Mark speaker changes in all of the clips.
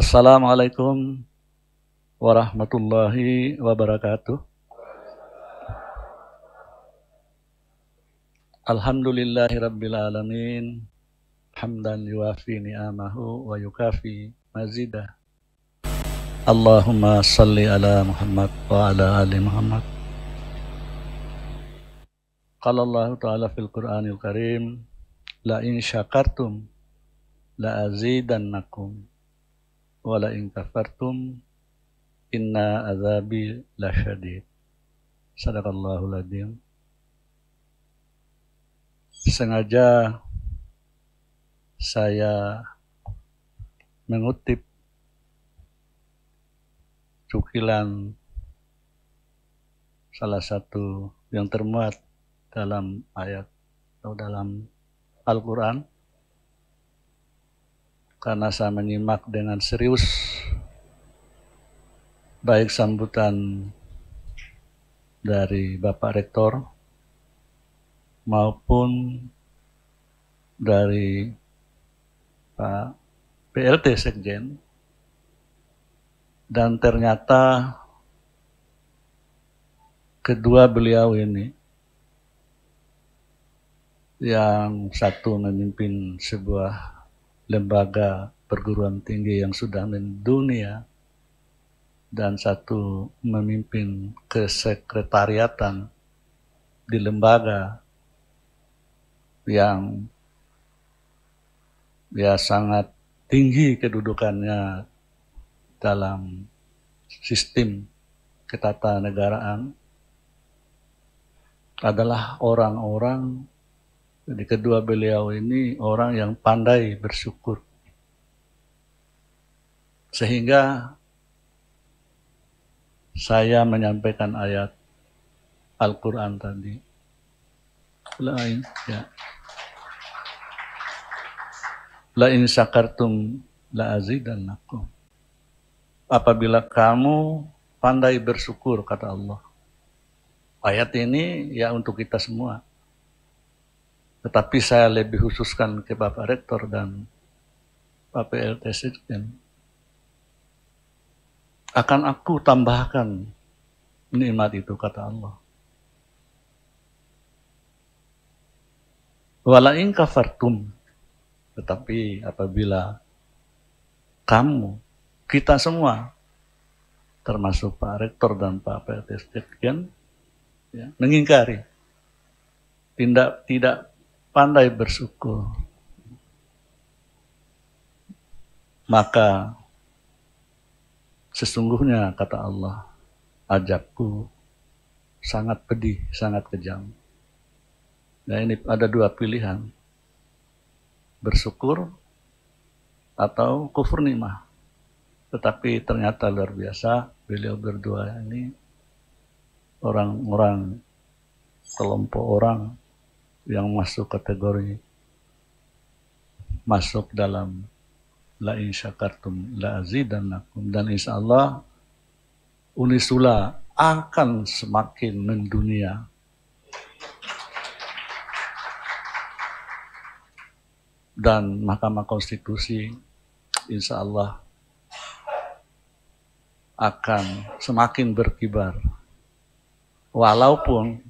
Speaker 1: Assalamualaikum warahmatullahi wabarakatuh. Alhamdulillahi rabbil alamin. Hamdan yuafi ni'amahu wa yukafi mazidah. Allahumma salli ala Muhammad wa ala ali Muhammad. Qala Allah Ta'ala fil Qur'anil Karim, la in syakartum la azidannakum wala in kafartum inna azabi lasyadid. sadaqallahu adzim. Sengaja saya mengutip cukilan salah satu yang termuat dalam ayat atau dalam Al-Quran karena saya menyimak dengan serius baik sambutan dari Bapak Rektor maupun dari Pak PLT Sekjen dan ternyata kedua beliau ini yang satu memimpin sebuah lembaga perguruan tinggi yang sudah mendunia dan satu memimpin kesekretariatan di lembaga yang ya sangat tinggi kedudukannya dalam sistem ketatanegaraan adalah orang-orang jadi kedua beliau ini orang yang pandai bersyukur. Sehingga saya menyampaikan ayat Al-Quran tadi. Lain, ya. La in syakartum la azidannakum. Apabila kamu pandai bersyukur, kata Allah. Ayat ini ya untuk kita semua. Tetapi saya lebih khususkan ke Bapak Rektor dan Pak PLT Sekjen. Akan aku tambahkan nikmat itu, kata Allah. Walain kafartum. Tetapi apabila kamu, kita semua, termasuk Pak Rektor dan Pak PLT Sekjen, ya, mengingkari, tidak tidak pandai bersyukur, maka sesungguhnya kata Allah, ajakku sangat pedih, sangat kejam. Nah ini ada dua pilihan, bersyukur atau kufur nimah. Tetapi ternyata luar biasa, beliau berdua ini orang-orang, kelompok orang yang masuk kategori masuk dalam la insyakartum syakartum la azidannakum dan insya Allah unisula akan semakin mendunia dan Mahkamah Konstitusi insya Allah akan semakin berkibar. Walaupun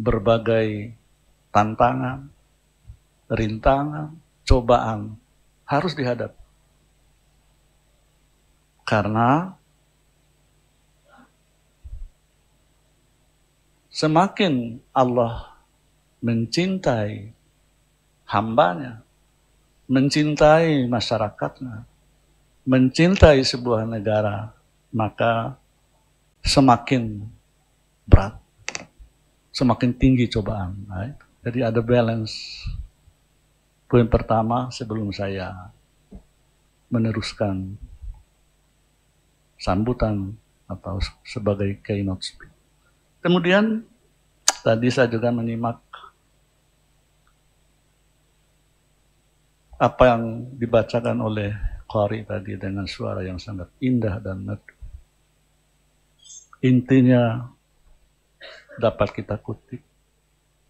Speaker 1: berbagai tantangan, rintangan, cobaan harus dihadapi. Karena semakin Allah mencintai hambanya, mencintai masyarakatnya, mencintai sebuah negara, maka semakin berat semakin tinggi cobaan. Right? Jadi ada balance. Poin pertama sebelum saya meneruskan sambutan atau sebagai keynote speech. Kemudian tadi saya juga menyimak apa yang dibacakan oleh Kori tadi dengan suara yang sangat indah dan merdu. Intinya dapat kita kutip.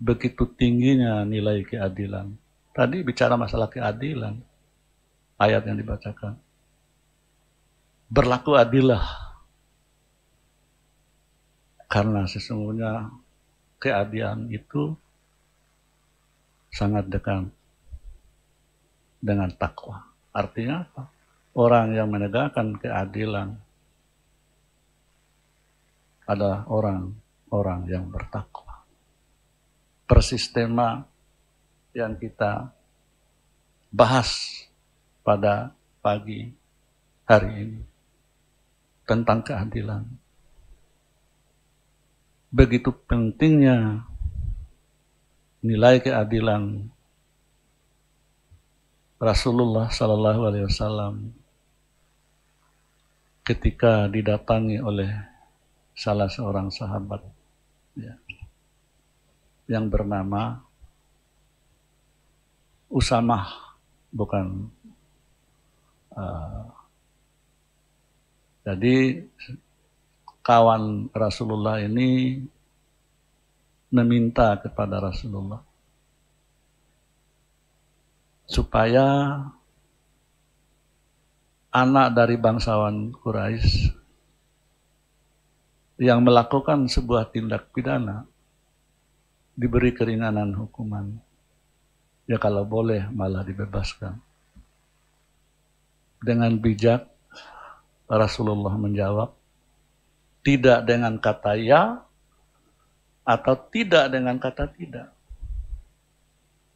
Speaker 1: Begitu tingginya nilai keadilan. Tadi bicara masalah keadilan, ayat yang dibacakan. Berlaku adilah, karena sesungguhnya keadilan itu sangat dekat dengan takwa. Artinya apa? Orang yang menegakkan keadilan adalah orang orang yang bertakwa. Persis tema yang kita bahas pada pagi hari ini tentang keadilan. Begitu pentingnya nilai keadilan Rasulullah Shallallahu Alaihi Wasallam ketika didatangi oleh salah seorang sahabat ya, yang bernama Usamah, bukan. Uh, jadi kawan Rasulullah ini meminta kepada Rasulullah supaya anak dari bangsawan Quraisy yang melakukan sebuah tindak pidana diberi keringanan hukuman. Ya kalau boleh malah dibebaskan. Dengan bijak Rasulullah menjawab, tidak dengan kata ya atau tidak dengan kata tidak.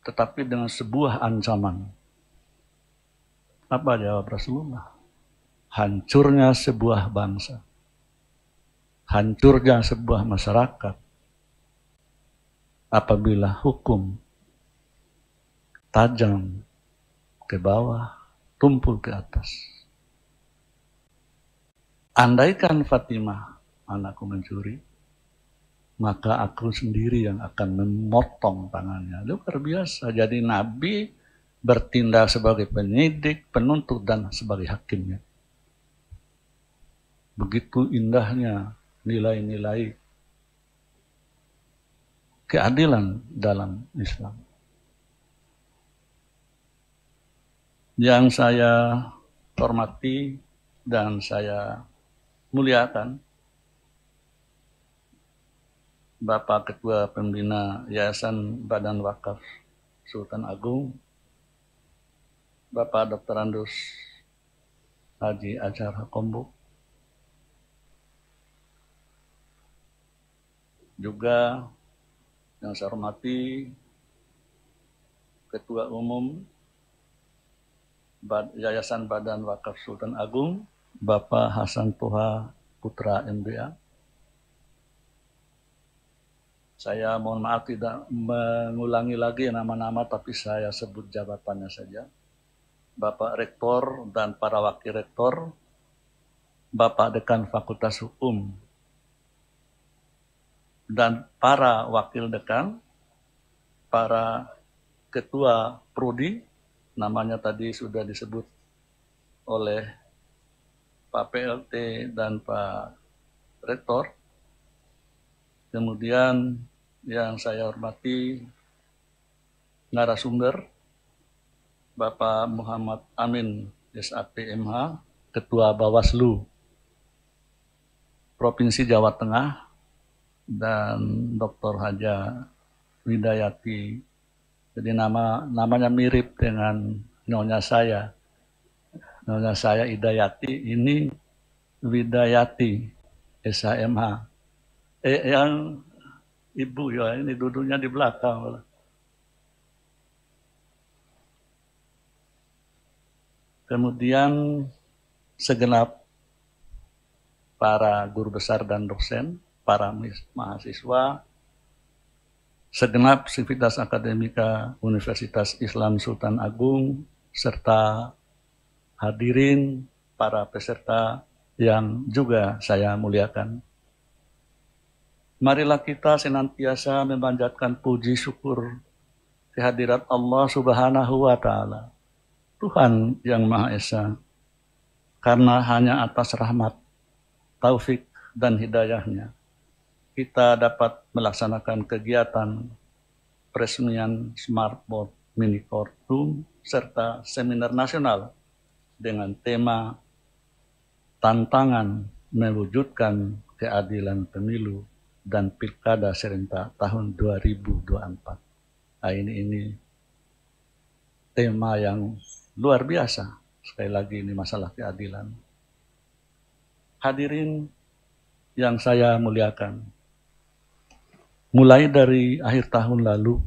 Speaker 1: Tetapi dengan sebuah ancaman. Apa jawab Rasulullah? Hancurnya sebuah bangsa hancurnya sebuah masyarakat apabila hukum tajam ke bawah, tumpul ke atas. Andaikan Fatimah anakku mencuri, maka aku sendiri yang akan memotong tangannya. Luar biasa, jadi Nabi bertindak sebagai penyidik, penuntut, dan sebagai hakimnya. Begitu indahnya nilai-nilai keadilan dalam Islam. Yang saya hormati dan saya muliakan Bapak Ketua Pembina Yayasan Badan Wakaf Sultan Agung, Bapak Dr. Andus Haji Ajar Hakombuk, juga yang saya hormati Ketua Umum Yayasan Badan Wakaf Sultan Agung, Bapak Hasan Toha Putra MBA. Saya mohon maaf tidak mengulangi lagi nama-nama, tapi saya sebut jabatannya saja. Bapak Rektor dan para Wakil Rektor, Bapak Dekan Fakultas Hukum dan para wakil dekan, para ketua prodi, namanya tadi sudah disebut oleh Pak PLT dan Pak Rektor. Kemudian yang saya hormati narasumber Bapak Muhammad Amin SAPMH, Ketua Bawaslu Provinsi Jawa Tengah dan Dr. Haja Widayati. Jadi nama namanya mirip dengan nyonya saya. Nyonya saya Idayati ini Widayati SHMH. Eh, yang ibu ya ini duduknya di belakang. Kemudian segenap para guru besar dan dosen para mahasiswa segenap sivitas akademika Universitas Islam Sultan Agung serta hadirin para peserta yang juga saya muliakan. Marilah kita senantiasa memanjatkan puji syukur kehadirat Allah Subhanahu wa taala. Tuhan yang Maha Esa. Karena hanya atas rahmat, taufik dan hidayahnya kita dapat melaksanakan kegiatan peresmian Smartboard Mini Kortum serta seminar nasional dengan tema tantangan mewujudkan keadilan pemilu dan pilkada serentak tahun 2024. Nah, ini ini tema yang luar biasa. Sekali lagi ini masalah keadilan. Hadirin yang saya muliakan, mulai dari akhir tahun lalu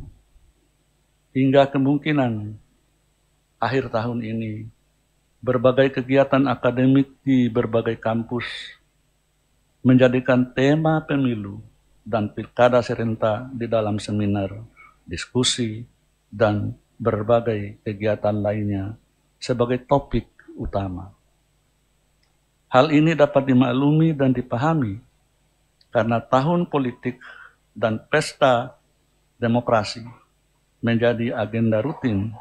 Speaker 1: hingga kemungkinan akhir tahun ini, berbagai kegiatan akademik di berbagai kampus menjadikan tema pemilu dan pilkada serentak di dalam seminar, diskusi, dan berbagai kegiatan lainnya sebagai topik utama. Hal ini dapat dimaklumi dan dipahami karena tahun politik dan pesta demokrasi menjadi agenda rutin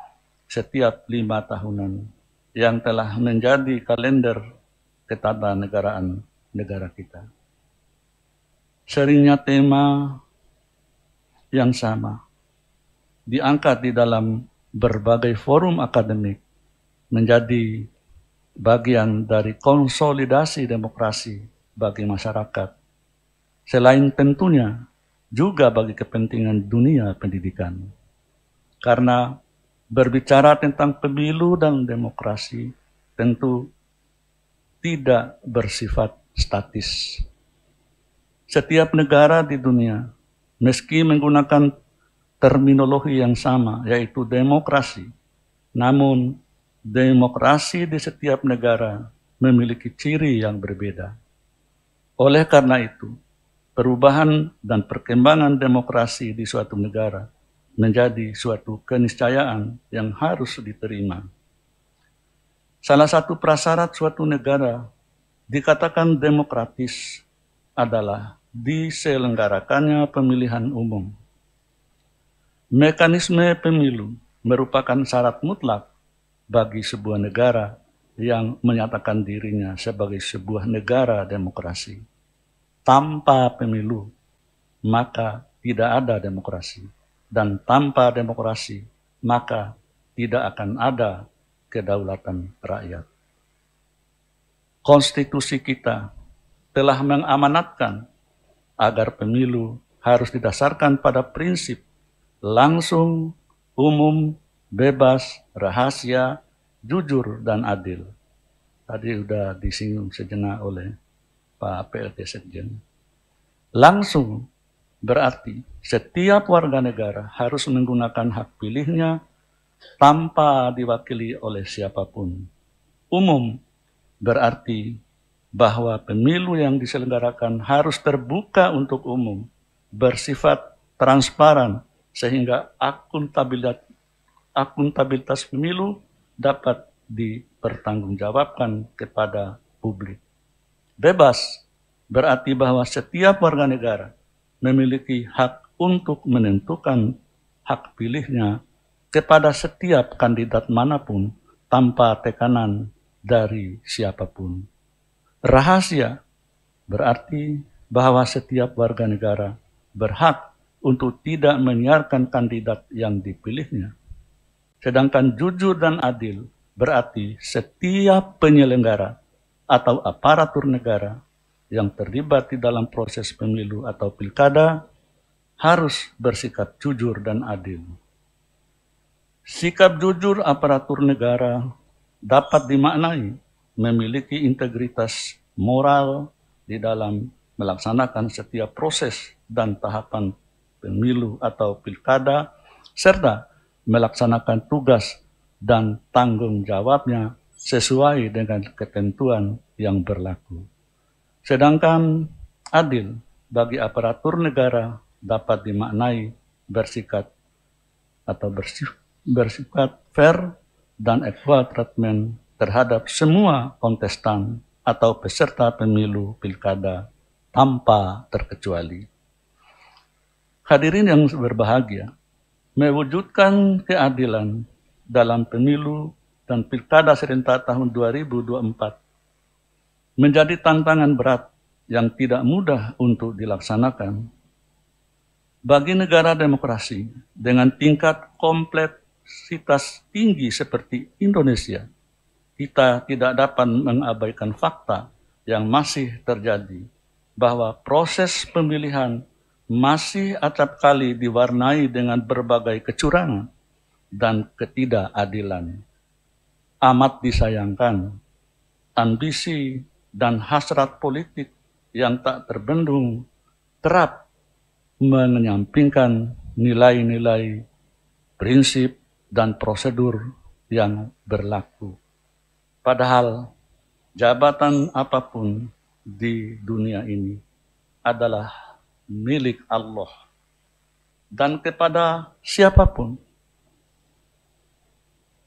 Speaker 1: setiap lima tahunan yang telah menjadi kalender ketatanegaraan negara kita. Seringnya tema yang sama diangkat di dalam berbagai forum akademik menjadi bagian dari konsolidasi demokrasi bagi masyarakat. Selain tentunya juga bagi kepentingan dunia pendidikan. Karena berbicara tentang pemilu dan demokrasi tentu tidak bersifat statis. Setiap negara di dunia, meski menggunakan terminologi yang sama, yaitu demokrasi, namun demokrasi di setiap negara memiliki ciri yang berbeda. Oleh karena itu, perubahan dan perkembangan demokrasi di suatu negara menjadi suatu keniscayaan yang harus diterima. Salah satu prasyarat suatu negara dikatakan demokratis adalah diselenggarakannya pemilihan umum. Mekanisme pemilu merupakan syarat mutlak bagi sebuah negara yang menyatakan dirinya sebagai sebuah negara demokrasi tanpa pemilu maka tidak ada demokrasi dan tanpa demokrasi maka tidak akan ada kedaulatan rakyat. Konstitusi kita telah mengamanatkan agar pemilu harus didasarkan pada prinsip langsung, umum, bebas, rahasia, jujur, dan adil. Tadi sudah disinggung sejenak oleh Pak PLT Sekjen, langsung berarti setiap warga negara harus menggunakan hak pilihnya tanpa diwakili oleh siapapun. Umum berarti bahwa pemilu yang diselenggarakan harus terbuka untuk umum, bersifat transparan, sehingga akuntabilitas, akuntabilitas pemilu dapat dipertanggungjawabkan kepada publik bebas berarti bahwa setiap warga negara memiliki hak untuk menentukan hak pilihnya kepada setiap kandidat manapun tanpa tekanan dari siapapun. Rahasia berarti bahwa setiap warga negara berhak untuk tidak menyiarkan kandidat yang dipilihnya. Sedangkan jujur dan adil berarti setiap penyelenggara atau aparatur negara yang terlibat di dalam proses pemilu atau pilkada harus bersikap jujur dan adil. Sikap jujur aparatur negara dapat dimaknai memiliki integritas moral di dalam melaksanakan setiap proses dan tahapan pemilu atau pilkada, serta melaksanakan tugas dan tanggung jawabnya sesuai dengan ketentuan yang berlaku. Sedangkan adil bagi aparatur negara dapat dimaknai bersikat atau bersif, bersifat fair dan equal treatment terhadap semua kontestan atau peserta pemilu pilkada tanpa terkecuali. Hadirin yang berbahagia, mewujudkan keadilan dalam pemilu dan Pilkada serentak tahun 2024 menjadi tantangan berat yang tidak mudah untuk dilaksanakan bagi negara demokrasi dengan tingkat kompleksitas tinggi seperti Indonesia. Kita tidak dapat mengabaikan fakta yang masih terjadi bahwa proses pemilihan masih acap kali diwarnai dengan berbagai kecurangan dan ketidakadilan amat disayangkan ambisi dan hasrat politik yang tak terbendung kerap menyampingkan nilai-nilai prinsip dan prosedur yang berlaku. Padahal jabatan apapun di dunia ini adalah milik Allah dan kepada siapapun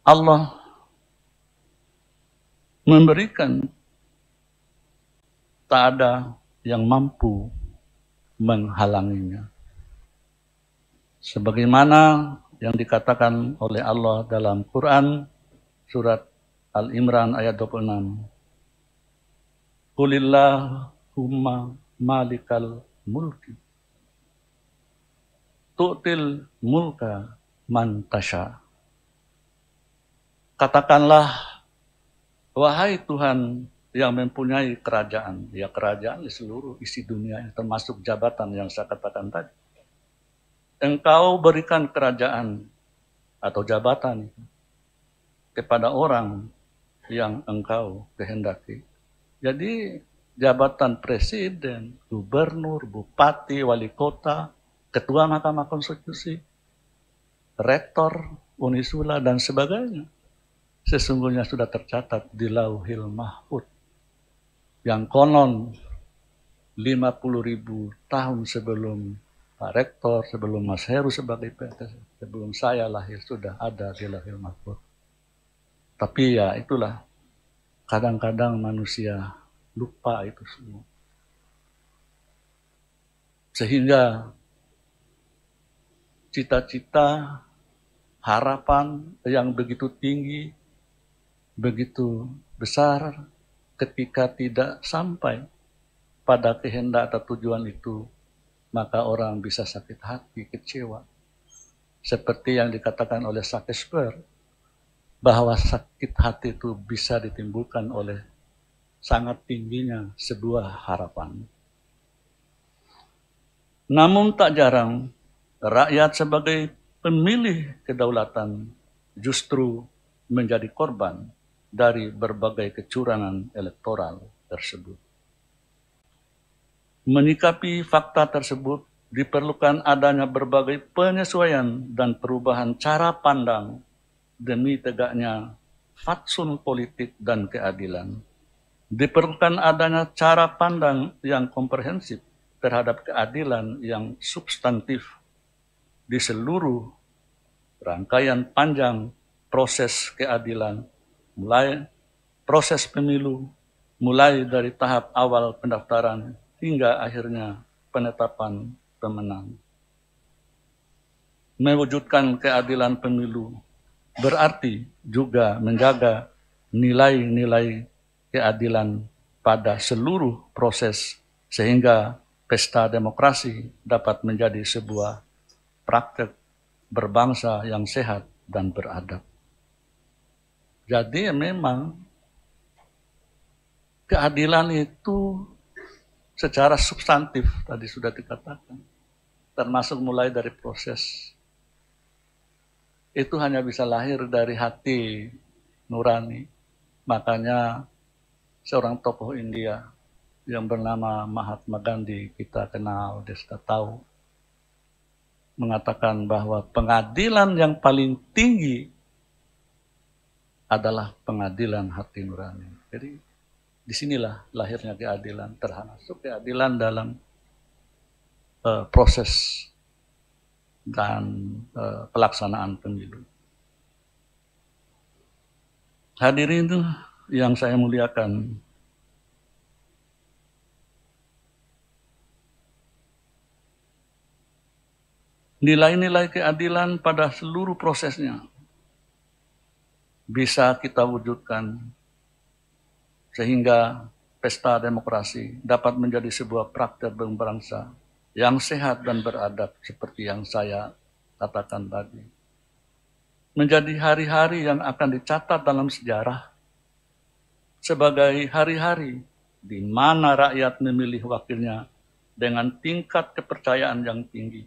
Speaker 1: Allah memberikan tak ada yang mampu menghalanginya. Sebagaimana yang dikatakan oleh Allah dalam Quran surat Al-Imran ayat 26. huma malikal mulki tu'til mulka mantasha. Katakanlah Wahai Tuhan yang mempunyai kerajaan, ya kerajaan di seluruh isi dunia, termasuk jabatan yang saya katakan tadi. Engkau berikan kerajaan atau jabatan kepada orang yang engkau kehendaki. Jadi jabatan presiden, gubernur, bupati, wali kota, ketua mahkamah konstitusi, rektor, unisula, dan sebagainya sesungguhnya sudah tercatat di lauhil mahfud yang konon 50 ribu tahun sebelum Pak Rektor, sebelum Mas Heru sebagai PT, sebelum saya lahir sudah ada di lauhil mahfud. Tapi ya itulah, kadang-kadang manusia lupa itu semua. Sehingga cita-cita, harapan yang begitu tinggi begitu besar ketika tidak sampai pada kehendak atau tujuan itu, maka orang bisa sakit hati, kecewa. Seperti yang dikatakan oleh Shakespeare bahwa sakit hati itu bisa ditimbulkan oleh sangat tingginya sebuah harapan. Namun tak jarang rakyat sebagai pemilih kedaulatan justru menjadi korban dari berbagai kecurangan elektoral tersebut. Menyikapi fakta tersebut diperlukan adanya berbagai penyesuaian dan perubahan cara pandang demi tegaknya fatsun politik dan keadilan. Diperlukan adanya cara pandang yang komprehensif terhadap keadilan yang substantif di seluruh rangkaian panjang proses keadilan mulai proses pemilu, mulai dari tahap awal pendaftaran hingga akhirnya penetapan pemenang. Mewujudkan keadilan pemilu berarti juga menjaga nilai-nilai keadilan pada seluruh proses sehingga pesta demokrasi dapat menjadi sebuah praktek berbangsa yang sehat dan beradab. Jadi memang keadilan itu secara substantif tadi sudah dikatakan, termasuk mulai dari proses itu hanya bisa lahir dari hati nurani. Makanya seorang tokoh India yang bernama Mahatma Gandhi kita kenal, kita tahu mengatakan bahwa pengadilan yang paling tinggi adalah pengadilan hati nurani. Jadi disinilah lahirnya keadilan termasuk keadilan dalam uh, proses dan uh, pelaksanaan pemilu. Hadirin itu yang saya muliakan. Nilai-nilai keadilan pada seluruh prosesnya bisa kita wujudkan sehingga pesta demokrasi dapat menjadi sebuah praktek berbangsa yang sehat dan beradab seperti yang saya katakan tadi. Menjadi hari-hari yang akan dicatat dalam sejarah sebagai hari-hari di mana rakyat memilih wakilnya dengan tingkat kepercayaan yang tinggi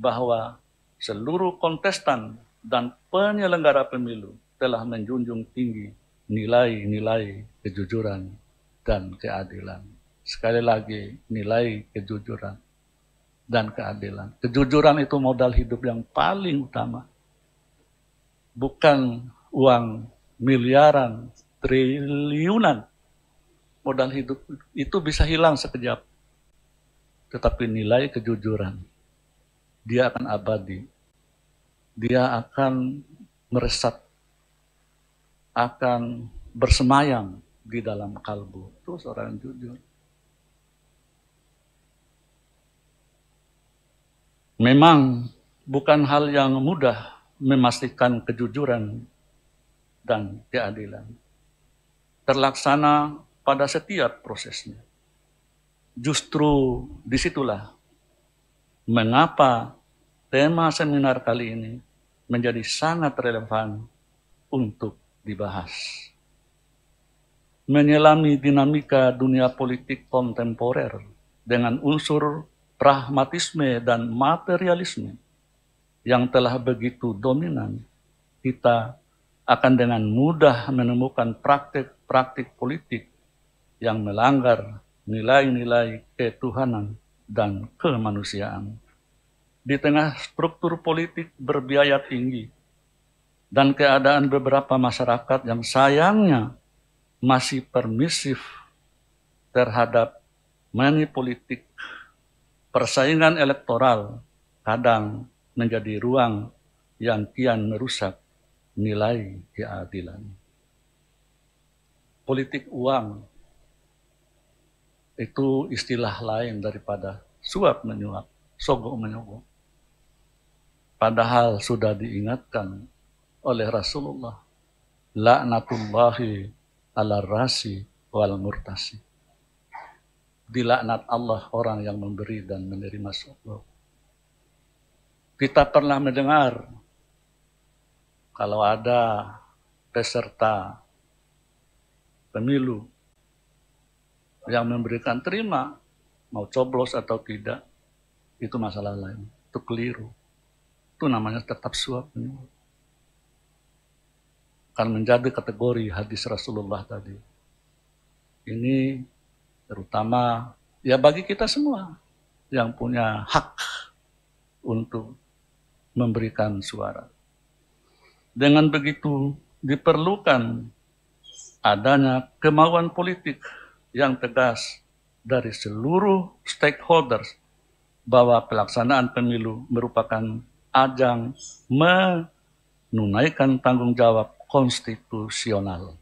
Speaker 1: bahwa seluruh kontestan dan penyelenggara pemilu telah menjunjung tinggi nilai-nilai kejujuran dan keadilan. Sekali lagi, nilai kejujuran dan keadilan. Kejujuran itu modal hidup yang paling utama. Bukan uang miliaran, triliunan. Modal hidup itu bisa hilang sekejap. Tetapi nilai kejujuran, dia akan abadi dia akan meresap, akan bersemayam di dalam kalbu. Itu seorang jujur. Memang bukan hal yang mudah memastikan kejujuran dan keadilan. Terlaksana pada setiap prosesnya. Justru disitulah mengapa tema seminar kali ini menjadi sangat relevan untuk dibahas. Menyelami dinamika dunia politik kontemporer dengan unsur pragmatisme dan materialisme yang telah begitu dominan, kita akan dengan mudah menemukan praktik-praktik politik yang melanggar nilai-nilai ketuhanan dan kemanusiaan di tengah struktur politik berbiaya tinggi dan keadaan beberapa masyarakat yang sayangnya masih permisif terhadap politik, persaingan elektoral kadang menjadi ruang yang kian merusak nilai keadilan. Politik uang itu istilah lain daripada suap menyuap, sogok menyogok. Padahal sudah diingatkan oleh Rasulullah. Laknatullahi ala rasi wal murtasi. Dilaknat Allah orang yang memberi dan menerima suap. Kita pernah mendengar kalau ada peserta pemilu yang memberikan terima, mau coblos atau tidak, itu masalah lain, itu keliru. Itu namanya tetap suap akan menjadi kategori hadis Rasulullah tadi. Ini terutama ya bagi kita semua yang punya hak untuk memberikan suara. Dengan begitu diperlukan adanya kemauan politik yang tegas dari seluruh stakeholders bahwa pelaksanaan pemilu merupakan ajang menunaikan tanggung jawab konstitusional.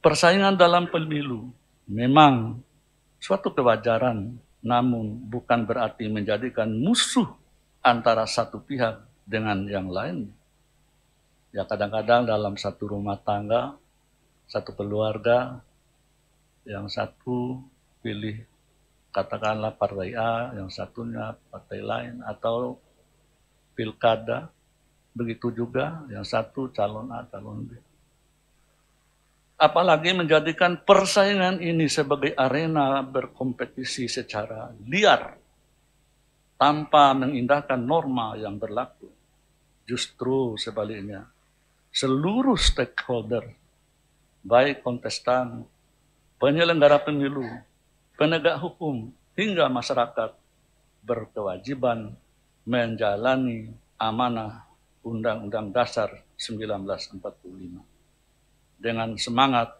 Speaker 1: Persaingan dalam pemilu memang suatu kewajaran, namun bukan berarti menjadikan musuh antara satu pihak dengan yang lain. Ya kadang-kadang dalam satu rumah tangga, satu keluarga, yang satu pilih katakanlah partai A, yang satunya partai lain, atau pilkada, begitu juga yang satu calon A, calon B. Apalagi menjadikan persaingan ini sebagai arena berkompetisi secara liar, tanpa mengindahkan norma yang berlaku. Justru sebaliknya, seluruh stakeholder, baik kontestan, penyelenggara pemilu, penegak hukum, hingga masyarakat berkewajiban menjalani amanah Undang-Undang Dasar 1945 dengan semangat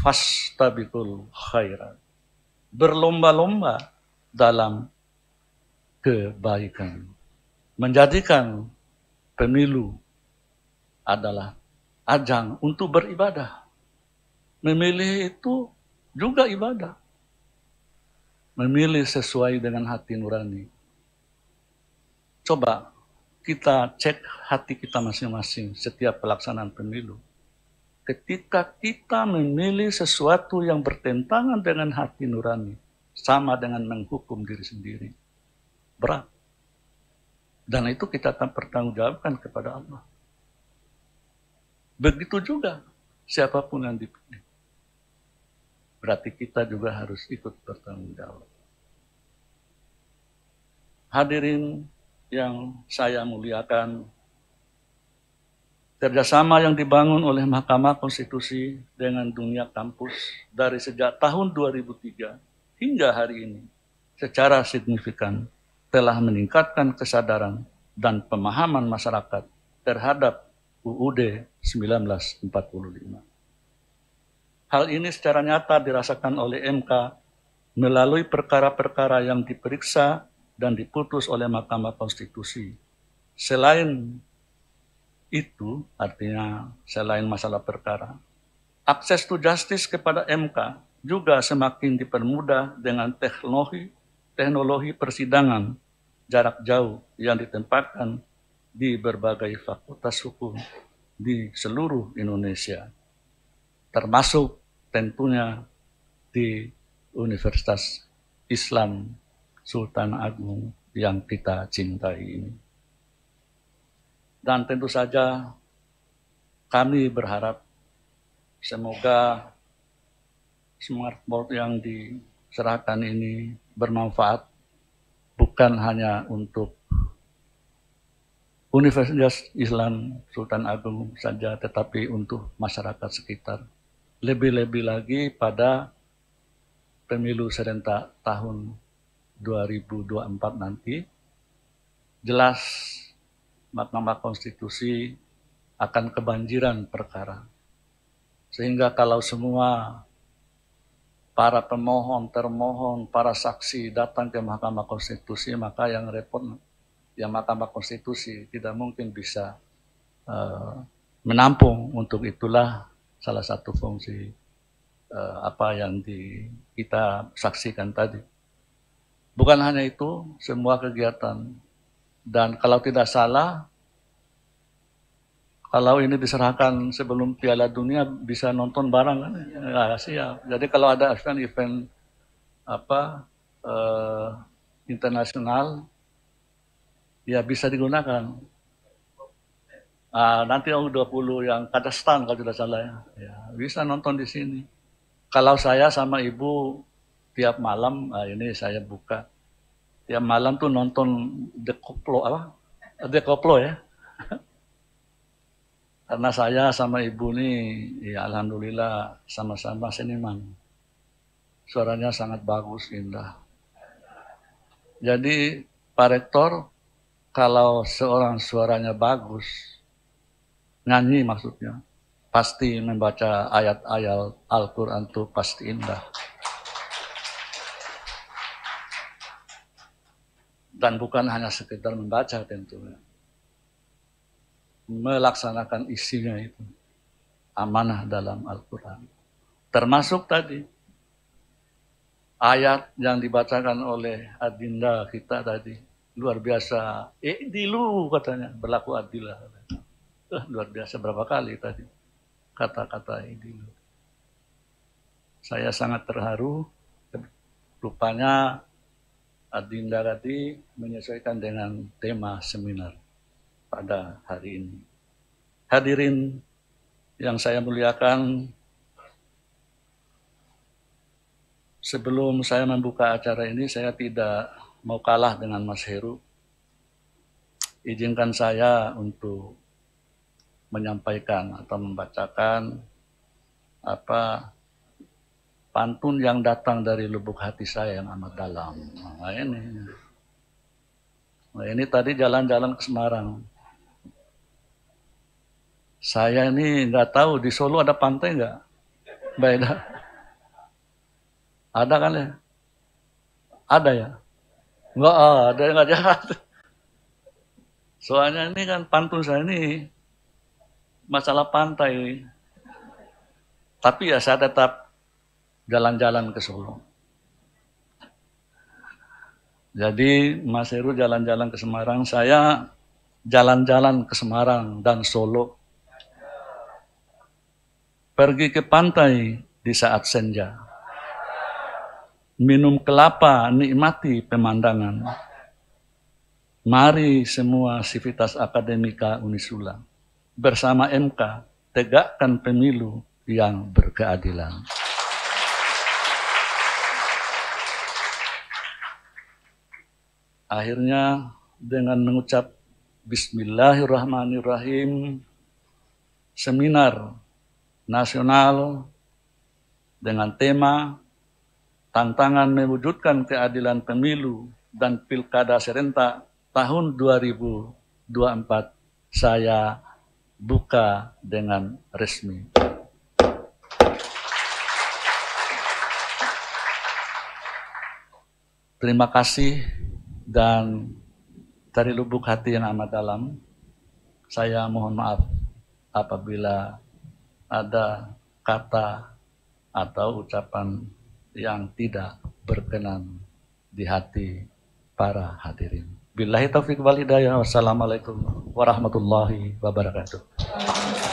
Speaker 1: fastabikul khairat. Berlomba-lomba dalam kebaikan. Menjadikan pemilu adalah ajang untuk beribadah. Memilih itu juga ibadah. Memilih sesuai dengan hati nurani Coba kita cek hati kita masing-masing setiap pelaksanaan pemilu. Ketika kita memilih sesuatu yang bertentangan dengan hati nurani, sama dengan menghukum diri sendiri. Berat. Dan itu kita akan pertanggungjawabkan kepada Allah. Begitu juga siapapun yang dipilih. Berarti kita juga harus ikut bertanggung jawab. Hadirin yang saya muliakan. Kerjasama yang dibangun oleh Mahkamah Konstitusi dengan dunia kampus dari sejak tahun 2003 hingga hari ini secara signifikan telah meningkatkan kesadaran dan pemahaman masyarakat terhadap UUD 1945. Hal ini secara nyata dirasakan oleh MK melalui perkara-perkara yang diperiksa dan diputus oleh Mahkamah Konstitusi. Selain itu, artinya selain masalah perkara, akses to justice kepada MK juga semakin dipermudah dengan teknologi teknologi persidangan jarak jauh yang ditempatkan di berbagai fakultas hukum di seluruh Indonesia, termasuk tentunya di Universitas Islam Sultan Agung yang kita cintai ini. Dan tentu saja kami berharap semoga smartboard yang diserahkan ini bermanfaat bukan hanya untuk Universitas Islam Sultan Agung saja, tetapi untuk masyarakat sekitar. Lebih-lebih lagi pada pemilu serentak tahun 2024 nanti, jelas Mahkamah Konstitusi akan kebanjiran perkara. Sehingga kalau semua para pemohon, termohon, para saksi datang ke Mahkamah Konstitusi, maka yang repot ya Mahkamah Konstitusi tidak mungkin bisa uh, menampung. Untuk itulah salah satu fungsi uh, apa yang di, kita saksikan tadi. Bukan hanya itu, semua kegiatan. Dan kalau tidak salah, kalau ini diserahkan sebelum Piala Dunia bisa nonton bareng kan? Ya, siap. Jadi kalau ada event-event apa eh, internasional, ya bisa digunakan. Ah, nanti U20 yang Kazakhstan kalau tidak salah ya. ya. Bisa nonton di sini. Kalau saya sama ibu tiap malam ah, ini saya buka tiap malam tuh nonton the koplo apa the koplo ya karena saya sama ibu nih ya alhamdulillah sama-sama seniman suaranya sangat bagus indah jadi Pak Rektor kalau seorang suaranya bagus, nyanyi maksudnya, pasti membaca ayat-ayat Al-Quran itu pasti indah. dan bukan hanya sekedar membaca tentunya. Melaksanakan isinya itu amanah dalam Al-Quran. Termasuk tadi ayat yang dibacakan oleh adinda kita tadi luar biasa. Eh, dilu katanya berlaku adilah. Eh, luar biasa berapa kali tadi kata-kata idilu. Saya sangat terharu. Rupanya Adinda Rati menyesuaikan dengan tema seminar pada hari ini. Hadirin yang saya muliakan, sebelum saya membuka acara ini, saya tidak mau kalah dengan Mas Heru. Izinkan saya untuk menyampaikan atau membacakan apa pantun yang datang dari lubuk hati saya yang amat dalam. Nah ini. Nah ini tadi jalan-jalan ke Semarang. Saya ini nggak tahu di Solo ada pantai nggak? Beda. Ada kan ya? Ada ya? Nggak ah, ada, yang nggak jahat. Soalnya ini kan pantun saya ini masalah pantai. Tapi ya saya tetap jalan-jalan ke Solo. Jadi Mas Heru jalan-jalan ke Semarang, saya jalan-jalan ke Semarang dan Solo. Pergi ke pantai di saat senja. Minum kelapa, nikmati pemandangan. Mari semua sivitas akademika Unisula bersama MK tegakkan pemilu yang berkeadilan. Akhirnya dengan mengucap Bismillahirrahmanirrahim seminar nasional dengan tema tantangan mewujudkan keadilan pemilu dan pilkada serentak tahun 2024 saya buka dengan resmi. Terima kasih dan dari lubuk hati yang amat dalam, saya mohon maaf apabila ada kata atau ucapan yang tidak berkenan di hati para hadirin. Billahi taufiq wal hidayah. Wassalamualaikum warahmatullahi wabarakatuh.